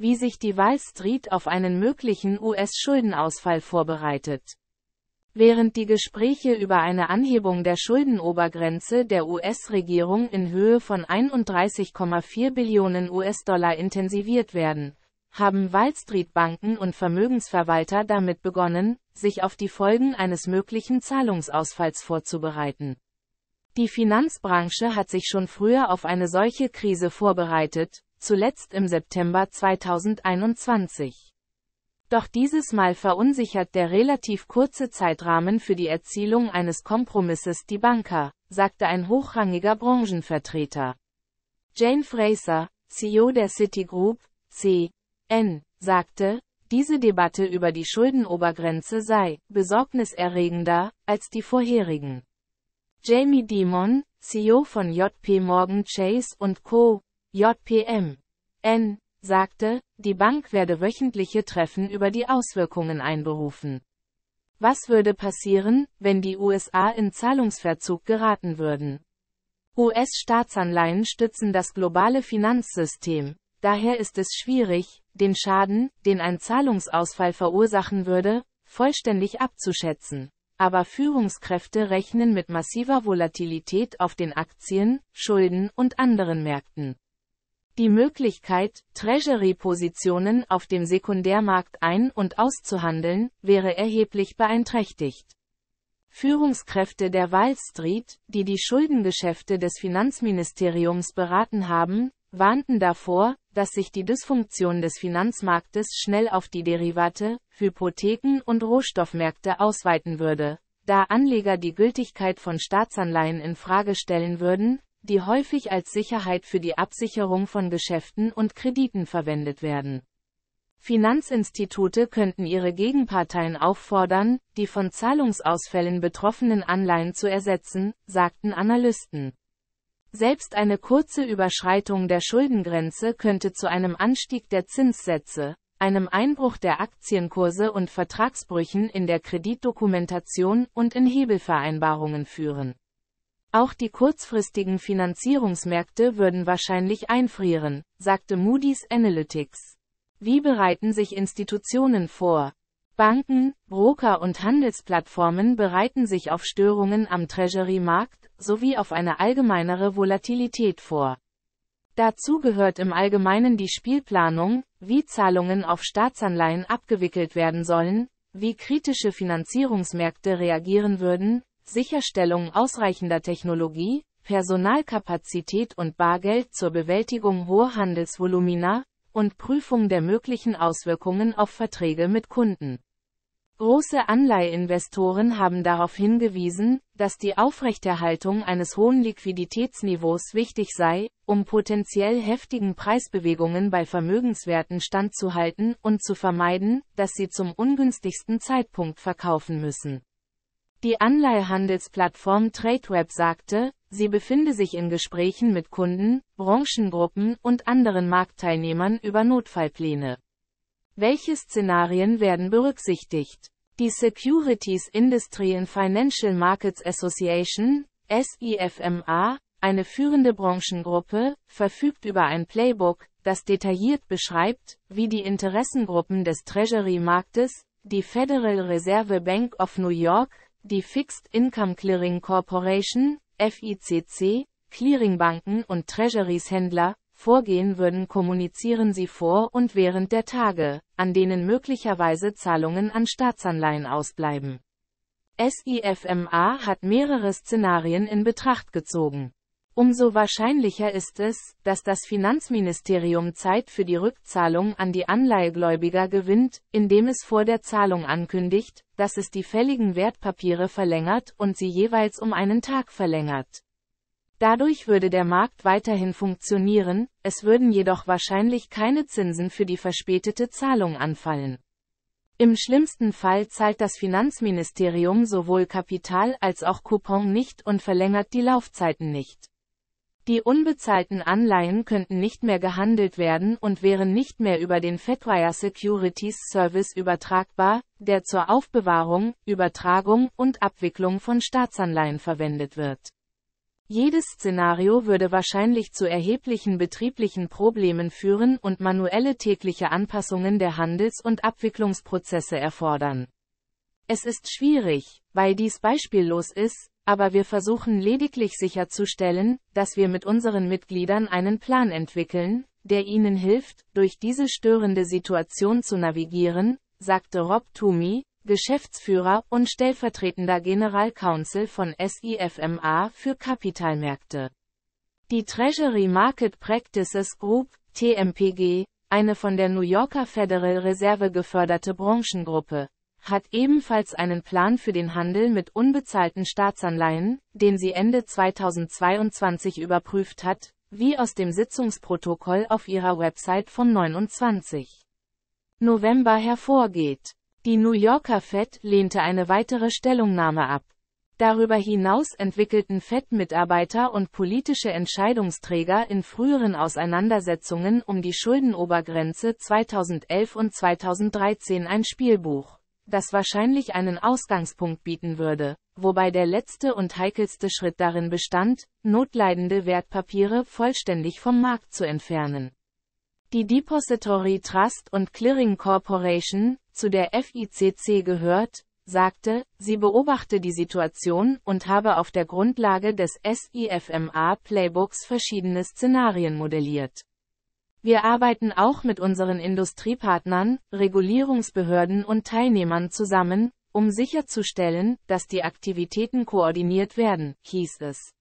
wie sich die Wall Street auf einen möglichen US-Schuldenausfall vorbereitet. Während die Gespräche über eine Anhebung der Schuldenobergrenze der US-Regierung in Höhe von 31,4 Billionen US-Dollar intensiviert werden, haben Wall Street Banken und Vermögensverwalter damit begonnen, sich auf die Folgen eines möglichen Zahlungsausfalls vorzubereiten. Die Finanzbranche hat sich schon früher auf eine solche Krise vorbereitet, zuletzt im September 2021. Doch dieses Mal verunsichert der relativ kurze Zeitrahmen für die Erzielung eines Kompromisses die Banker, sagte ein hochrangiger Branchenvertreter. Jane Fraser, CEO der Citigroup, C.N., sagte, diese Debatte über die Schuldenobergrenze sei besorgniserregender als die vorherigen. Jamie Dimon, CEO von JP Morgan Chase und Co., JPM. N. sagte, die Bank werde wöchentliche Treffen über die Auswirkungen einberufen. Was würde passieren, wenn die USA in Zahlungsverzug geraten würden? US-Staatsanleihen stützen das globale Finanzsystem, daher ist es schwierig, den Schaden, den ein Zahlungsausfall verursachen würde, vollständig abzuschätzen. Aber Führungskräfte rechnen mit massiver Volatilität auf den Aktien, Schulden und anderen Märkten die Möglichkeit, Treasury-Positionen auf dem Sekundärmarkt ein- und auszuhandeln, wäre erheblich beeinträchtigt. Führungskräfte der Wall Street, die die Schuldengeschäfte des Finanzministeriums beraten haben, warnten davor, dass sich die Dysfunktion des Finanzmarktes schnell auf die Derivate, Hypotheken und Rohstoffmärkte ausweiten würde, da Anleger die Gültigkeit von Staatsanleihen in Frage stellen würden, die häufig als Sicherheit für die Absicherung von Geschäften und Krediten verwendet werden. Finanzinstitute könnten ihre Gegenparteien auffordern, die von Zahlungsausfällen betroffenen Anleihen zu ersetzen, sagten Analysten. Selbst eine kurze Überschreitung der Schuldengrenze könnte zu einem Anstieg der Zinssätze, einem Einbruch der Aktienkurse und Vertragsbrüchen in der Kreditdokumentation und in Hebelvereinbarungen führen. Auch die kurzfristigen Finanzierungsmärkte würden wahrscheinlich einfrieren, sagte Moody's Analytics. Wie bereiten sich Institutionen vor? Banken, Broker und Handelsplattformen bereiten sich auf Störungen am Treasury-Markt sowie auf eine allgemeinere Volatilität vor. Dazu gehört im Allgemeinen die Spielplanung, wie Zahlungen auf Staatsanleihen abgewickelt werden sollen, wie kritische Finanzierungsmärkte reagieren würden, Sicherstellung ausreichender Technologie, Personalkapazität und Bargeld zur Bewältigung hoher Handelsvolumina und Prüfung der möglichen Auswirkungen auf Verträge mit Kunden. Große Anleiheinvestoren haben darauf hingewiesen, dass die Aufrechterhaltung eines hohen Liquiditätsniveaus wichtig sei, um potenziell heftigen Preisbewegungen bei Vermögenswerten standzuhalten und zu vermeiden, dass sie zum ungünstigsten Zeitpunkt verkaufen müssen. Die Anleihehandelsplattform TradeWeb sagte, sie befinde sich in Gesprächen mit Kunden, Branchengruppen und anderen Marktteilnehmern über Notfallpläne. Welche Szenarien werden berücksichtigt? Die Securities Industry and Financial Markets Association, SIFMA, eine führende Branchengruppe, verfügt über ein Playbook, das detailliert beschreibt, wie die Interessengruppen des Treasury-Marktes, die Federal Reserve Bank of New York, die Fixed Income Clearing Corporation, FICC, Clearingbanken und Treasuries-Händler, vorgehen würden, kommunizieren sie vor und während der Tage, an denen möglicherweise Zahlungen an Staatsanleihen ausbleiben. SIFMA hat mehrere Szenarien in Betracht gezogen. Umso wahrscheinlicher ist es, dass das Finanzministerium Zeit für die Rückzahlung an die Anleihegläubiger gewinnt, indem es vor der Zahlung ankündigt, dass es die fälligen Wertpapiere verlängert und sie jeweils um einen Tag verlängert. Dadurch würde der Markt weiterhin funktionieren, es würden jedoch wahrscheinlich keine Zinsen für die verspätete Zahlung anfallen. Im schlimmsten Fall zahlt das Finanzministerium sowohl Kapital als auch Coupon nicht und verlängert die Laufzeiten nicht. Die unbezahlten Anleihen könnten nicht mehr gehandelt werden und wären nicht mehr über den Fedwire Securities Service übertragbar, der zur Aufbewahrung, Übertragung und Abwicklung von Staatsanleihen verwendet wird. Jedes Szenario würde wahrscheinlich zu erheblichen betrieblichen Problemen führen und manuelle tägliche Anpassungen der Handels- und Abwicklungsprozesse erfordern. Es ist schwierig, weil dies beispiellos ist, aber wir versuchen lediglich sicherzustellen, dass wir mit unseren Mitgliedern einen Plan entwickeln, der ihnen hilft, durch diese störende Situation zu navigieren, sagte Rob Toomey, Geschäftsführer und stellvertretender General Counsel von SIFMA für Kapitalmärkte. Die Treasury Market Practices Group, TMPG, eine von der New Yorker Federal Reserve geförderte Branchengruppe, hat ebenfalls einen Plan für den Handel mit unbezahlten Staatsanleihen, den sie Ende 2022 überprüft hat, wie aus dem Sitzungsprotokoll auf ihrer Website vom 29. November hervorgeht. Die New Yorker Fed lehnte eine weitere Stellungnahme ab. Darüber hinaus entwickelten FED-Mitarbeiter und politische Entscheidungsträger in früheren Auseinandersetzungen um die Schuldenobergrenze 2011 und 2013 ein Spielbuch, das wahrscheinlich einen Ausgangspunkt bieten würde, wobei der letzte und heikelste Schritt darin bestand, notleidende Wertpapiere vollständig vom Markt zu entfernen. Die Depository Trust und Clearing Corporation, zu der FICC gehört, sagte, sie beobachte die Situation und habe auf der Grundlage des SIFMA-Playbooks verschiedene Szenarien modelliert. Wir arbeiten auch mit unseren Industriepartnern, Regulierungsbehörden und Teilnehmern zusammen, um sicherzustellen, dass die Aktivitäten koordiniert werden, hieß es.